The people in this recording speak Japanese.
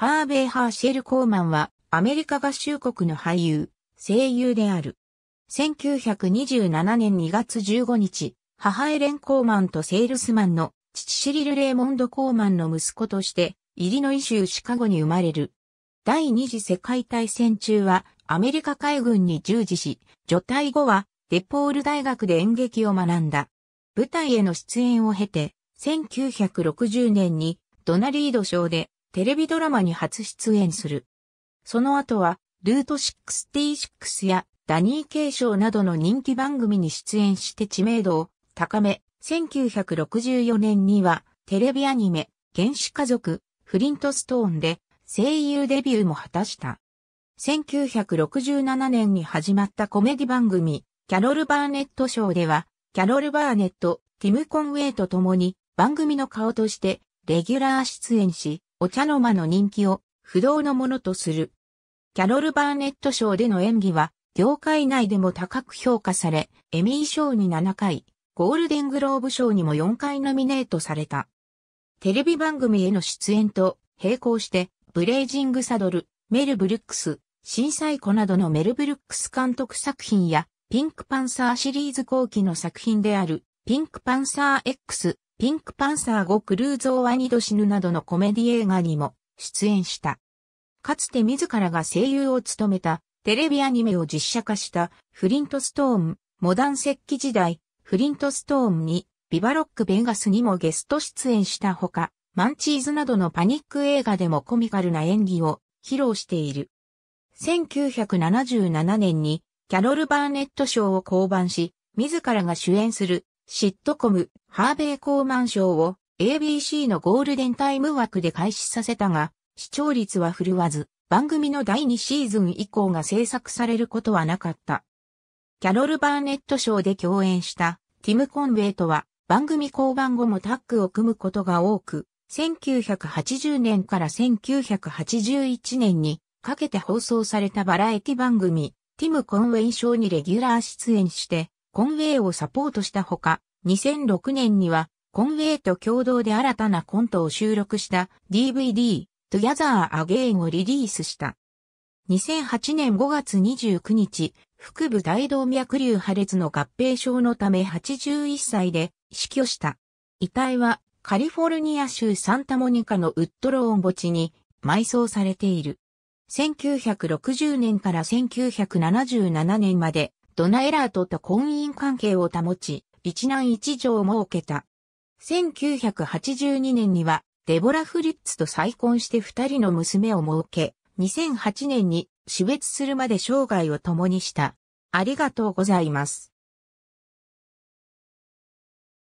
ハーベイ・ハーシェル・コーマンは、アメリカ合衆国の俳優、声優である。1927年2月15日、母エレン・コーマンとセールスマンの父シリル・レーモンド・コーマンの息子として、イリノイ州シカゴに生まれる。第二次世界大戦中はアメリカ海軍に従事し、除隊後はデポール大学で演劇を学んだ。舞台への出演を経て、1960年にドナリード賞でテレビドラマに初出演する。その後は、ルート66やダニー継承などの人気番組に出演して知名度を高め、1964年にはテレビアニメ、原始家族、フリントストーンで声優デビューも果たした。1967年に始まったコメディ番組、キャロル・バーネット賞では、キャロル・バーネット、ティム・コンウェイと共に番組の顔としてレギュラー出演し、お茶の間の人気を不動のものとする。キャロル・バーネット賞での演技は、業界内でも高く評価され、エミー賞に7回、ゴールデングローブ賞にも4回ノミネートされた。テレビ番組への出演と並行して、ブレイジング・サドル、メル・ブルックス、震災子などのメル・ブルックス監督作品や、ピンクパンサーシリーズ後期の作品である、ピンクパンサー X、ピンクパンサー5クルーズ・オア・ニド・シヌなどのコメディ映画にも出演した。かつて自らが声優を務めたテレビアニメを実写化したフリントストーン、モダン石器時代、フリントストーンに、ビバロック・ベガスにもゲスト出演したほか、マンチーズなどのパニック映画でもコミカルな演技を披露している。1977年にキャロル・バーネット賞を降板し、自らが主演するシットコム、ハーベイ・コーマン賞を ABC のゴールデンタイム枠で開始させたが、視聴率は振るわず、番組の第2シーズン以降が制作されることはなかった。キャロル・バーネット賞で共演したティム・コンウェイとは番組降板後もタッグを組むことが多く、1980年から1981年にかけて放送されたバラエティ番組、ティム・コンウェイ賞にレギュラー出演して、コンウェイをサポートしたほか、2006年には、コンウェイと共同で新たなコントを収録した DVD、Together Again をリリースした。2008年5月29日、腹部大動脈瘤破裂の合併症のため81歳で死去した。遺体はカリフォルニア州サンタモニカのウッドローン墓地に埋葬されている。1960年から1977年までドナエラートと婚姻関係を保ち、一男一女を設けた。1982年には、デボラ・フリッツと再婚して二人の娘を設け、2008年に死別するまで生涯を共にした。ありがとうございます。